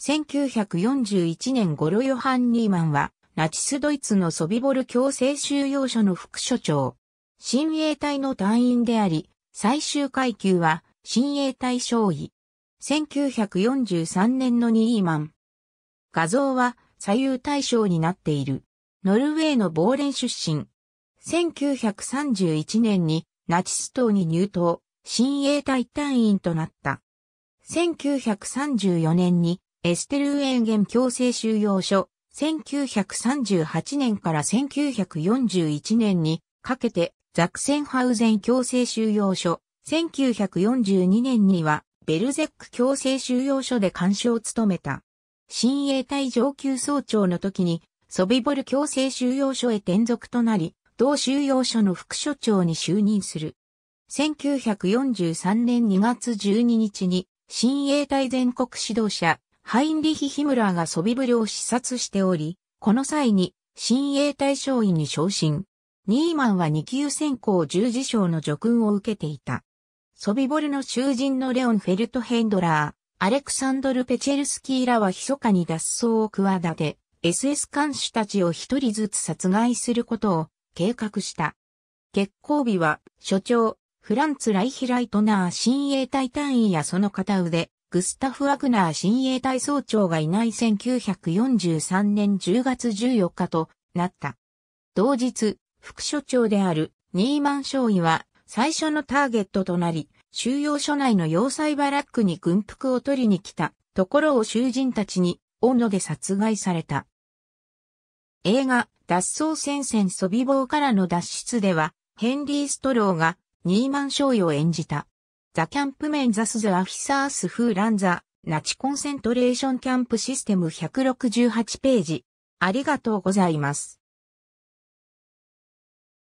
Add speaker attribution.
Speaker 1: 1941年頃ヨハン・ニーマンは、ナチスドイツのソビボル強制収容所の副所長、親衛隊の隊員であり、最終階級は、親衛隊将尉。1943年のニーマン。画像は左右対称になっている。ノルウェーのボーレン出身。1931年にナチス党に入党、親衛隊隊員となった。1934年にエステルーエンゲン強制収容所、1938年から1941年にかけてザクセンハウゼン強制収容所、1942年にはベルゼック強制収容所で監視を務めた。新衛隊上級総長の時にソビボル強制収容所へ転属となり、同収容所の副所長に就任する。1943年2月12日に、新衛隊全国指導者、ハインリヒ・ヒムラーがソビブルを視察しており、この際に、新衛隊将尉に昇進。ニーマンは二級選考十字章の叙勲を受けていた。ソビボルの囚人のレオン・フェルトヘンドラー、アレクサンドル・ペチェルスキーらは密かに脱走を企て、SS 監視たちを一人ずつ殺害することを計画した。決行日は、所長、フランツ・ライヒライトナー親衛隊隊員やその片腕、グスタフ・ワグナー新衛隊総長がいない1943年10月14日となった。同日、副所長であるニーマン少尉は最初のターゲットとなり、収容所内の要塞バラックに軍服を取りに来たところを囚人たちに斧で殺害された。映画、脱走戦線ソビ棒からの脱出では、ヘンリー・ストローがニーマン少尉を演じた。ザ・キャンプ・メン・ザス・ザ・アフィサース・フー・ランザ・ナチ・コンセントレーション・キャンプ・システム168ページ。ありがとうございます。